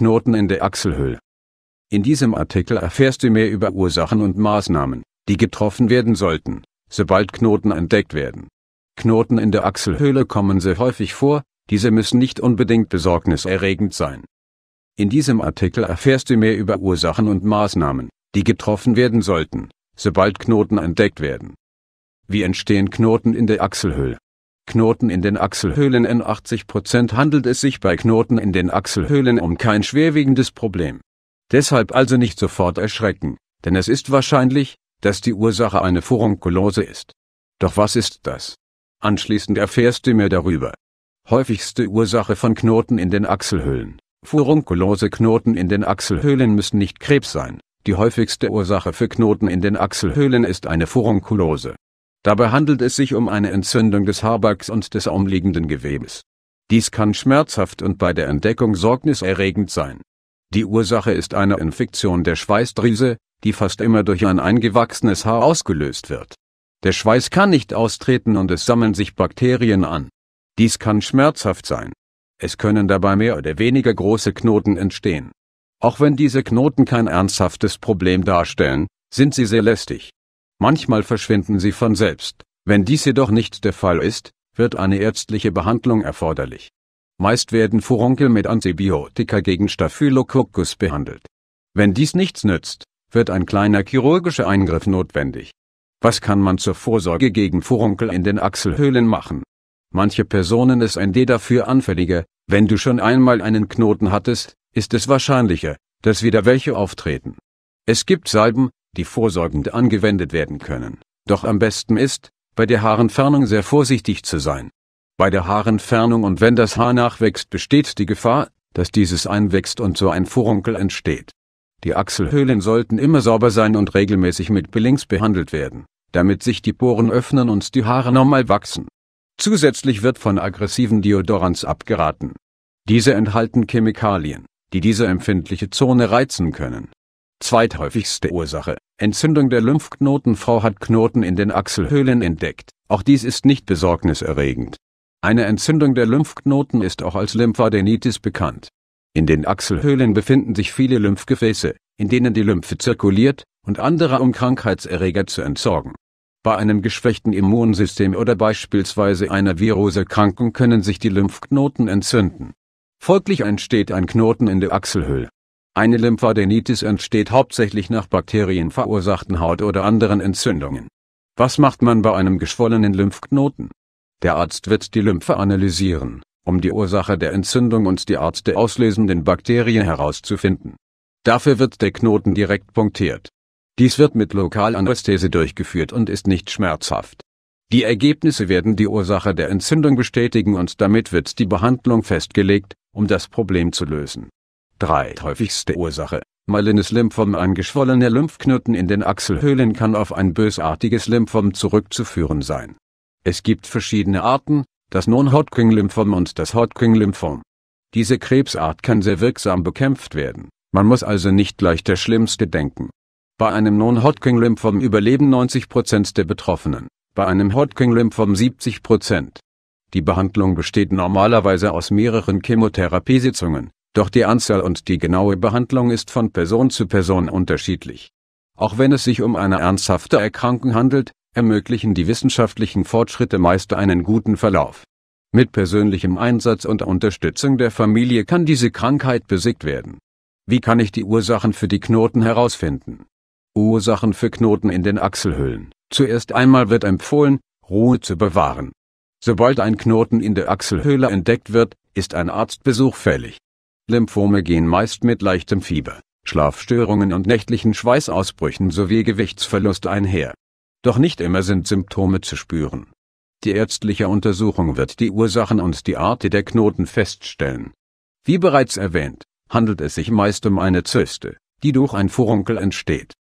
Knoten in der Achselhöhle. In diesem Artikel erfährst du mehr über Ursachen und Maßnahmen, die getroffen werden sollten, sobald Knoten entdeckt werden. Knoten in der Achselhöhle kommen sehr häufig vor, diese müssen nicht unbedingt besorgniserregend sein. In diesem Artikel erfährst du mehr über Ursachen und Maßnahmen, die getroffen werden sollten, sobald Knoten entdeckt werden. Wie entstehen Knoten in der Achselhöhle? Knoten in den Achselhöhlen in 80% Prozent handelt es sich bei Knoten in den Achselhöhlen um kein schwerwiegendes Problem. Deshalb also nicht sofort erschrecken, denn es ist wahrscheinlich, dass die Ursache eine Furunkulose ist. Doch was ist das? Anschließend erfährst du mehr darüber. Häufigste Ursache von Knoten in den Achselhöhlen. Furunkulose Knoten in den Achselhöhlen müssen nicht Krebs sein. Die häufigste Ursache für Knoten in den Achselhöhlen ist eine Furunkulose. Dabei handelt es sich um eine Entzündung des Haarbacks und des umliegenden Gewebes. Dies kann schmerzhaft und bei der Entdeckung sorgniserregend sein. Die Ursache ist eine Infektion der Schweißdrüse, die fast immer durch ein eingewachsenes Haar ausgelöst wird. Der Schweiß kann nicht austreten und es sammeln sich Bakterien an. Dies kann schmerzhaft sein. Es können dabei mehr oder weniger große Knoten entstehen. Auch wenn diese Knoten kein ernsthaftes Problem darstellen, sind sie sehr lästig. Manchmal verschwinden sie von selbst. Wenn dies jedoch nicht der Fall ist, wird eine ärztliche Behandlung erforderlich. Meist werden Furunkel mit Antibiotika gegen Staphylococcus behandelt. Wenn dies nichts nützt, wird ein kleiner chirurgischer Eingriff notwendig. Was kann man zur Vorsorge gegen Furunkel in den Achselhöhlen machen? Manche Personen ist ein D dafür anfälliger, wenn du schon einmal einen Knoten hattest, ist es wahrscheinlicher, dass wieder welche auftreten. Es gibt Salben, die vorsorgend angewendet werden können. Doch am besten ist, bei der Haarentfernung sehr vorsichtig zu sein. Bei der Haarentfernung und wenn das Haar nachwächst, besteht die Gefahr, dass dieses einwächst und so ein Furunkel entsteht. Die Achselhöhlen sollten immer sauber sein und regelmäßig mit Billings behandelt werden, damit sich die Poren öffnen und die Haare normal wachsen. Zusätzlich wird von aggressiven Deodorants abgeraten. Diese enthalten Chemikalien, die diese empfindliche Zone reizen können. Zweithäufigste Ursache Entzündung der Lymphknoten Frau hat Knoten in den Achselhöhlen entdeckt. Auch dies ist nicht besorgniserregend. Eine Entzündung der Lymphknoten ist auch als Lymphadenitis bekannt. In den Achselhöhlen befinden sich viele Lymphgefäße, in denen die Lymphe zirkuliert und andere um Krankheitserreger zu entsorgen. Bei einem geschwächten Immunsystem oder beispielsweise einer Viruserkrankung können sich die Lymphknoten entzünden. Folglich entsteht ein Knoten in der Achselhöhle. Eine Lymphadenitis entsteht hauptsächlich nach Bakterien verursachten Haut- oder anderen Entzündungen. Was macht man bei einem geschwollenen Lymphknoten? Der Arzt wird die Lymphe analysieren, um die Ursache der Entzündung und die Art der auslösenden Bakterien herauszufinden. Dafür wird der Knoten direkt punktiert. Dies wird mit Lokalanästhese durchgeführt und ist nicht schmerzhaft. Die Ergebnisse werden die Ursache der Entzündung bestätigen und damit wird die Behandlung festgelegt, um das Problem zu lösen. 3. Häufigste Ursache Malines Lymphom Ein geschwollener Lymphknoten in den Achselhöhlen kann auf ein bösartiges Lymphom zurückzuführen sein. Es gibt verschiedene Arten, das Non-Hodgkin-Lymphom und das Hodgkin-Lymphom. Diese Krebsart kann sehr wirksam bekämpft werden, man muss also nicht gleich der Schlimmste denken. Bei einem Non-Hodgkin-Lymphom überleben 90% der Betroffenen, bei einem Hodgkin-Lymphom 70%. Die Behandlung besteht normalerweise aus mehreren Chemotherapiesitzungen, doch die Anzahl und die genaue Behandlung ist von Person zu Person unterschiedlich. Auch wenn es sich um eine ernsthafte Erkrankung handelt, ermöglichen die wissenschaftlichen Fortschritte meist einen guten Verlauf. Mit persönlichem Einsatz und Unterstützung der Familie kann diese Krankheit besiegt werden. Wie kann ich die Ursachen für die Knoten herausfinden? Ursachen für Knoten in den Achselhöhlen. Zuerst einmal wird empfohlen, Ruhe zu bewahren. Sobald ein Knoten in der Achselhöhle entdeckt wird, ist ein Arztbesuch fällig. Lymphome gehen meist mit leichtem Fieber, Schlafstörungen und nächtlichen Schweißausbrüchen sowie Gewichtsverlust einher. Doch nicht immer sind Symptome zu spüren. Die ärztliche Untersuchung wird die Ursachen und die Art der Knoten feststellen. Wie bereits erwähnt, handelt es sich meist um eine Zyste, die durch ein Furunkel entsteht